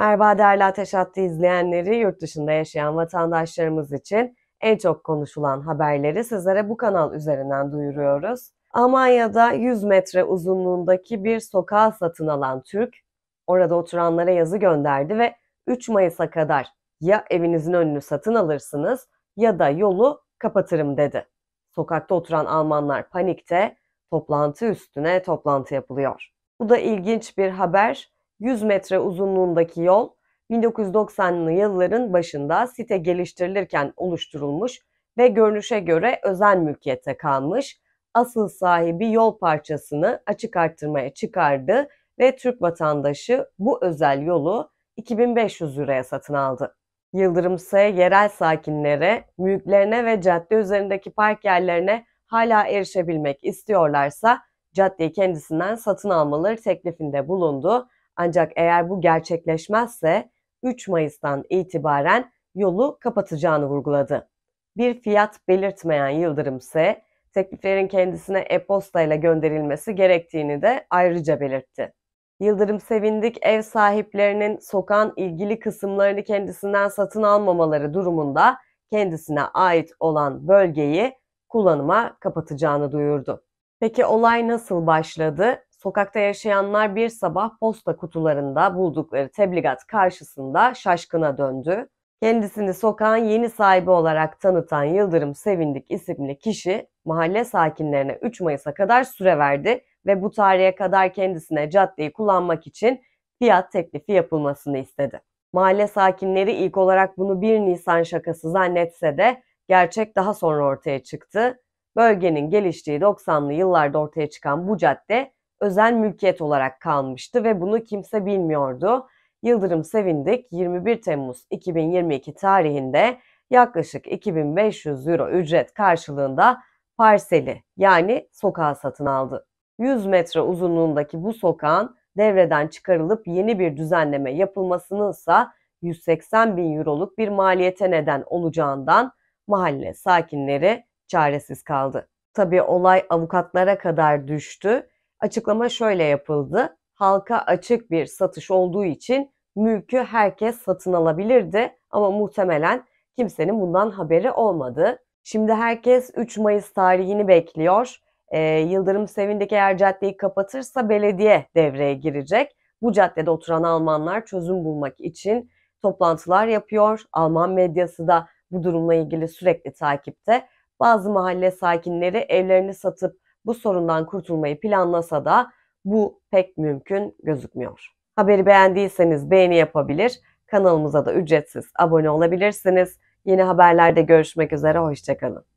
Merhaba değerli Ateş Hattı izleyenleri, yurt dışında yaşayan vatandaşlarımız için en çok konuşulan haberleri sizlere bu kanal üzerinden duyuruyoruz. Almanya'da 100 metre uzunluğundaki bir sokağı satın alan Türk, orada oturanlara yazı gönderdi ve 3 Mayıs'a kadar ya evinizin önünü satın alırsınız ya da yolu kapatırım dedi. Sokakta oturan Almanlar panikte, toplantı üstüne toplantı yapılıyor. Bu da ilginç bir haber. 100 metre uzunluğundaki yol 1990'lı yılların başında site geliştirilirken oluşturulmuş ve görünüşe göre özel mülkiyete kalmış. Asıl sahibi yol parçasını açık arttırmaya çıkardı ve Türk vatandaşı bu özel yolu 2500 liraya satın aldı. Yıldırım S. yerel sakinlere, mülklerine ve cadde üzerindeki park yerlerine hala erişebilmek istiyorlarsa caddeyi kendisinden satın almaları teklifinde bulundu. Ancak eğer bu gerçekleşmezse 3 Mayıs'tan itibaren yolu kapatacağını vurguladı. Bir fiyat belirtmeyen Yıldırım ise tekliflerin kendisine e-posta ile gönderilmesi gerektiğini de ayrıca belirtti. Yıldırım Sevindik ev sahiplerinin sokan ilgili kısımlarını kendisinden satın almamaları durumunda kendisine ait olan bölgeyi kullanıma kapatacağını duyurdu. Peki olay nasıl başladı? sokakta yaşayanlar bir sabah posta kutularında buldukları tebligat karşısında şaşkına döndü. Kendisini sokağın yeni sahibi olarak tanıtan Yıldırım Sevindik isimli kişi mahalle sakinlerine 3 Mayıs'a kadar süre verdi ve bu tarihe kadar kendisine caddeyi kullanmak için fiyat teklifi yapılmasını istedi. Mahalle sakinleri ilk olarak bunu 1 Nisan şakası zannetse de gerçek daha sonra ortaya çıktı. Bölgenin geliştiği 90'lı yıllarda ortaya çıkan bu cadde özel mülkiyet olarak kalmıştı ve bunu kimse bilmiyordu. Yıldırım Sevindik 21 Temmuz 2022 tarihinde yaklaşık 2500 euro ücret karşılığında parseli yani sokağı satın aldı. 100 metre uzunluğundaki bu sokağın devreden çıkarılıp yeni bir düzenleme yapılmasının ise 180 bin euroluk bir maliyete neden olacağından mahalle sakinleri çaresiz kaldı. Tabi olay avukatlara kadar düştü. Açıklama şöyle yapıldı. Halka açık bir satış olduğu için mülkü herkes satın alabilirdi ama muhtemelen kimsenin bundan haberi olmadı. Şimdi herkes 3 Mayıs tarihini bekliyor. Ee, Yıldırım Sevindeki eğer caddeyi kapatırsa belediye devreye girecek. Bu caddede oturan Almanlar çözüm bulmak için toplantılar yapıyor. Alman medyası da bu durumla ilgili sürekli takipte. Bazı mahalle sakinleri evlerini satıp bu sorundan kurtulmayı planlasa da bu pek mümkün gözükmüyor. Haberi beğendiyseniz beğeni yapabilir, kanalımıza da ücretsiz abone olabilirsiniz. Yeni haberlerde görüşmek üzere, hoşçakalın.